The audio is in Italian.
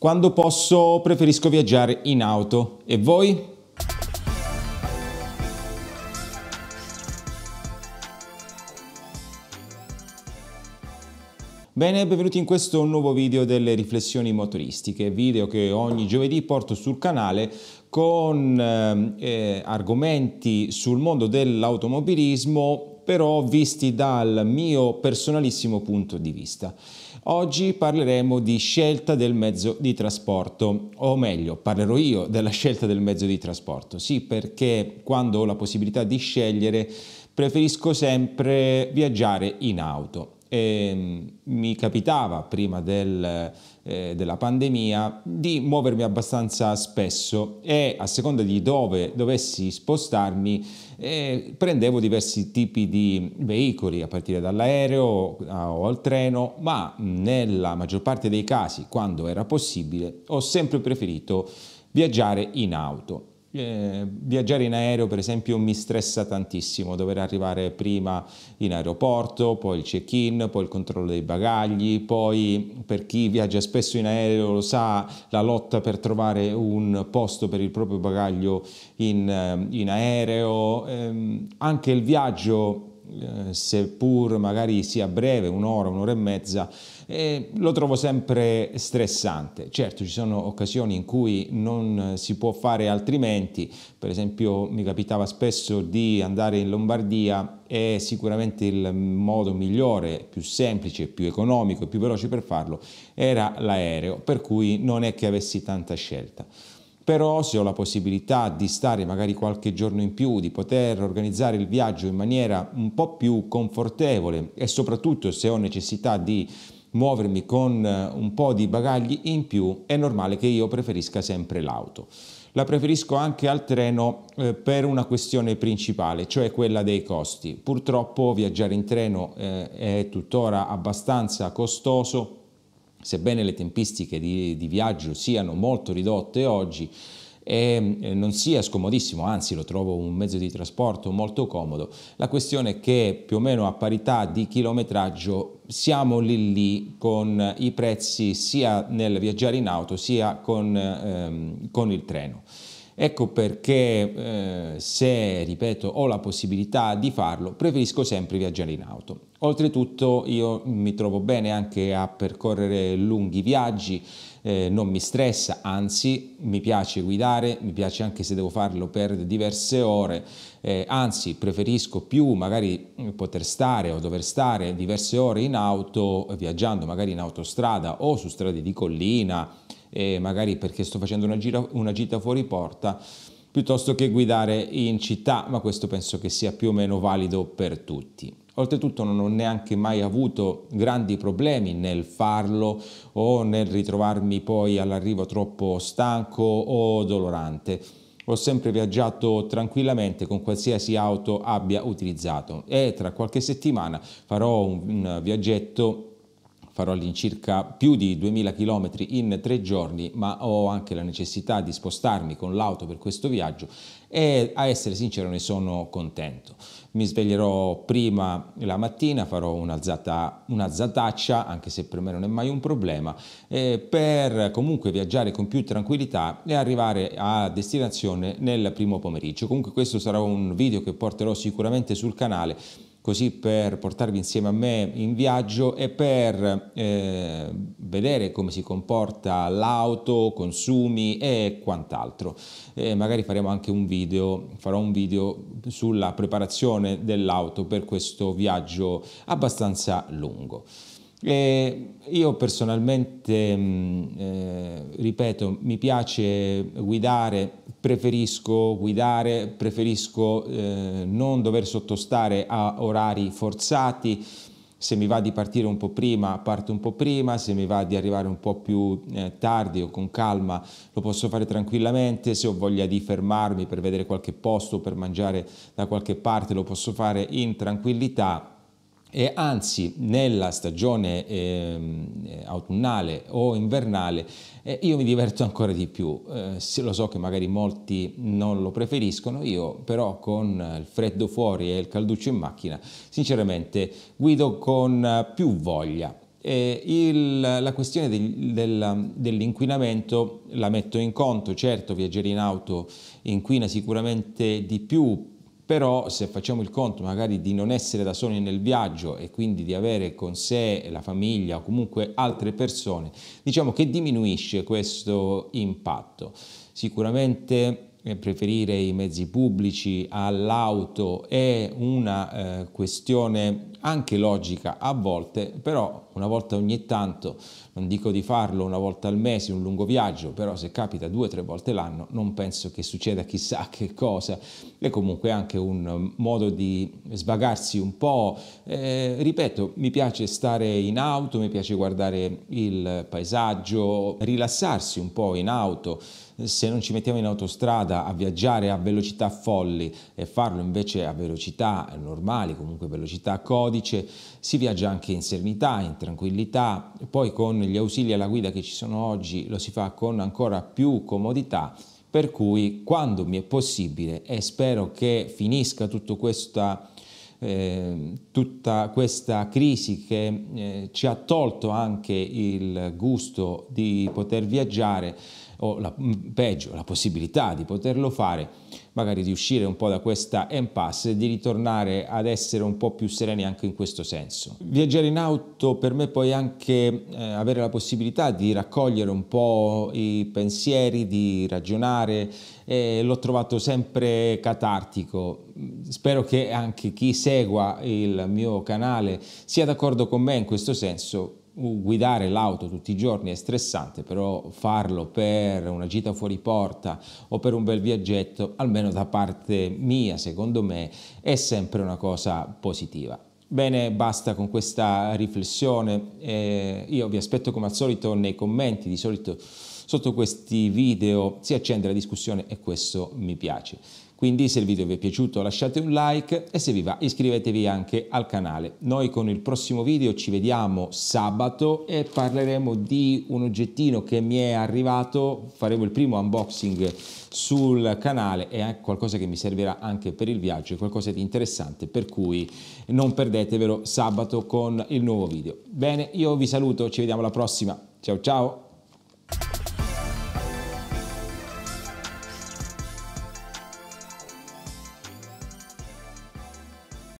Quando posso preferisco viaggiare in auto. E voi? Bene, benvenuti in questo nuovo video delle riflessioni motoristiche, video che ogni giovedì porto sul canale con ehm, eh, argomenti sul mondo dell'automobilismo, però visti dal mio personalissimo punto di vista. Oggi parleremo di scelta del mezzo di trasporto, o meglio, parlerò io della scelta del mezzo di trasporto. Sì, perché quando ho la possibilità di scegliere preferisco sempre viaggiare in auto. E ehm, mi capitava prima del, eh, della pandemia di muovermi abbastanza spesso e a seconda di dove dovessi spostarmi eh, prendevo diversi tipi di veicoli a partire dall'aereo o al treno ma nella maggior parte dei casi quando era possibile ho sempre preferito viaggiare in auto eh, viaggiare in aereo per esempio mi stressa tantissimo, dover arrivare prima in aeroporto, poi il check-in, poi il controllo dei bagagli, poi per chi viaggia spesso in aereo lo sa la lotta per trovare un posto per il proprio bagaglio in, eh, in aereo, eh, anche il viaggio eh, seppur magari sia breve, un'ora, un'ora e mezza, eh, lo trovo sempre stressante. Certo, ci sono occasioni in cui non si può fare altrimenti, per esempio mi capitava spesso di andare in Lombardia e sicuramente il modo migliore, più semplice, più economico e più veloce per farlo era l'aereo, per cui non è che avessi tanta scelta però se ho la possibilità di stare magari qualche giorno in più, di poter organizzare il viaggio in maniera un po' più confortevole e soprattutto se ho necessità di muovermi con eh, un po' di bagagli in più, è normale che io preferisca sempre l'auto. La preferisco anche al treno eh, per una questione principale, cioè quella dei costi. Purtroppo viaggiare in treno eh, è tuttora abbastanza costoso sebbene le tempistiche di, di viaggio siano molto ridotte oggi, e eh, non sia scomodissimo, anzi lo trovo un mezzo di trasporto molto comodo. La questione è che più o meno a parità di chilometraggio siamo lì lì con i prezzi sia nel viaggiare in auto sia con, ehm, con il treno. Ecco perché eh, se, ripeto, ho la possibilità di farlo, preferisco sempre viaggiare in auto. Oltretutto io mi trovo bene anche a percorrere lunghi viaggi, eh, non mi stressa, anzi mi piace guidare, mi piace anche se devo farlo per diverse ore, eh, anzi preferisco più magari mm, poter stare o dover stare diverse ore in auto, viaggiando magari in autostrada o su strade di collina, e magari perché sto facendo una, gira, una gita fuori porta, piuttosto che guidare in città, ma questo penso che sia più o meno valido per tutti. Oltretutto non ho neanche mai avuto grandi problemi nel farlo o nel ritrovarmi poi all'arrivo troppo stanco o dolorante. Ho sempre viaggiato tranquillamente con qualsiasi auto abbia utilizzato e tra qualche settimana farò un viaggetto farò all'incirca più di 2000 km in tre giorni, ma ho anche la necessità di spostarmi con l'auto per questo viaggio e a essere sincero ne sono contento. Mi sveglierò prima la mattina, farò una zataccia, anche se per me non è mai un problema, eh, per comunque viaggiare con più tranquillità e arrivare a destinazione nel primo pomeriggio. Comunque questo sarà un video che porterò sicuramente sul canale così per portarvi insieme a me in viaggio e per eh, vedere come si comporta l'auto, consumi e quant'altro. E magari faremo anche un video, farò un video sulla preparazione dell'auto per questo viaggio abbastanza lungo. E eh, io personalmente, mm, eh, ripeto, mi piace guidare, preferisco guidare, preferisco eh, non dover sottostare a orari forzati. Se mi va di partire un po' prima, parto un po' prima, se mi va di arrivare un po' più eh, tardi o con calma, lo posso fare tranquillamente, se ho voglia di fermarmi per vedere qualche posto, per mangiare da qualche parte, lo posso fare in tranquillità e anzi nella stagione ehm, eh, autunnale o invernale eh, io mi diverto ancora di più, eh, se lo so che magari molti non lo preferiscono, io però con il freddo fuori e il calduccio in macchina sinceramente guido con più voglia. Il, la questione del, del, dell'inquinamento la metto in conto, certo viaggiare in auto inquina sicuramente di più però se facciamo il conto magari di non essere da soli nel viaggio e quindi di avere con sé la famiglia o comunque altre persone, diciamo che diminuisce questo impatto. Sicuramente eh, preferire i mezzi pubblici all'auto è una eh, questione anche logica a volte, però una volta ogni tanto non dico di farlo una volta al mese, un lungo viaggio, però se capita due o tre volte l'anno non penso che succeda chissà che cosa, è comunque anche un um, modo di svagarsi un po'. Eh, ripeto, mi piace stare in auto, mi piace guardare il paesaggio, rilassarsi un po' in auto, se non ci mettiamo in autostrada a viaggiare a velocità folli e farlo invece a velocità normali, comunque velocità codice, si viaggia anche in serenità, in tranquillità, poi con gli ausili alla guida che ci sono oggi lo si fa con ancora più comodità, per cui quando mi è possibile e spero che finisca questa, eh, tutta questa crisi che eh, ci ha tolto anche il gusto di poter viaggiare o la, peggio la possibilità di poterlo fare, magari di uscire un po' da questa impasse e di ritornare ad essere un po' più sereni anche in questo senso. Viaggiare in auto per me poi anche eh, avere la possibilità di raccogliere un po' i pensieri, di ragionare, eh, l'ho trovato sempre catartico. Spero che anche chi segua il mio canale sia d'accordo con me in questo senso, guidare l'auto tutti i giorni è stressante, però farlo per una gita fuori porta o per un bel viaggetto almeno almeno da parte mia, secondo me, è sempre una cosa positiva. Bene, basta con questa riflessione. Eh, io vi aspetto come al solito nei commenti, di solito sotto questi video si accende la discussione e questo mi piace. Quindi se il video vi è piaciuto lasciate un like e se vi va iscrivetevi anche al canale. Noi con il prossimo video ci vediamo sabato e parleremo di un oggettino che mi è arrivato, faremo il primo unboxing sul canale e qualcosa che mi servirà anche per il viaggio, qualcosa di interessante per cui non perdetevelo sabato con il nuovo video. Bene, io vi saluto, ci vediamo alla prossima. Ciao ciao!